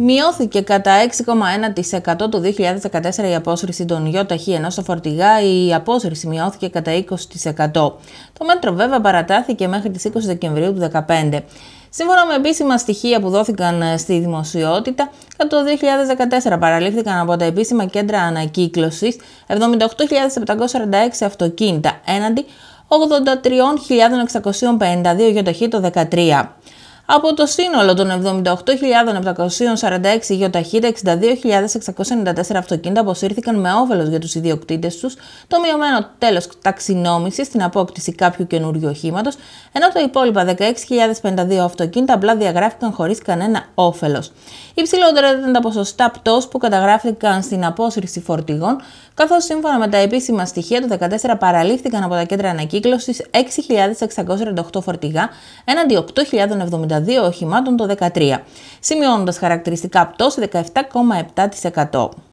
Μειώθηκε κατά 6,1% το 2014 η απόσυρση των ΙΟΤΑΧΗ, ενώ στο φορτηγά η απόσυρση μειώθηκε κατά 20%. Το μέτρο βέβαια παρατάθηκε μέχρι τις 20 Δεκεμβρίου του 2015. Σύμφωνα με επίσημα στοιχεία που δόθηκαν ε, στη δημοσιότητα, κατά το 2014 παραλήφθηκαν από τα επίσημα κέντρα ανακύκλωσης 78.746 αυτοκίνητα έναντι 83.652 ΙΟΤΑΧΗ το 2013 από το σύνολο των 78.746 τα 62.694 αυτοκίνητα αποσύρθηκαν με όφελο για τους ιδιοκτήτες τους, το μειωμένο τέλος ταξινόμησης στην απόκτηση κάποιου καινούριου οχήματος, ενώ τα υπόλοιπα 16.052 αυτοκίνητα απλά διαγράφηκαν χωρίς κανένα όφελος. Υψηλότερα ήταν τα ποσοστά πτώσης που καταγράφηκαν στην απόσυρση φορτηγών, καθώς σύμφωνα με τα επίσημα στοιχεία του 14 παραλήφθηκαν από τα κέντρα ανακύκλωσης 6.648 φορτηγά έναντι 8.072 δύο οχημάτων το 13, σημειώνοντας χαρακτηριστικά πτώση 17,7%.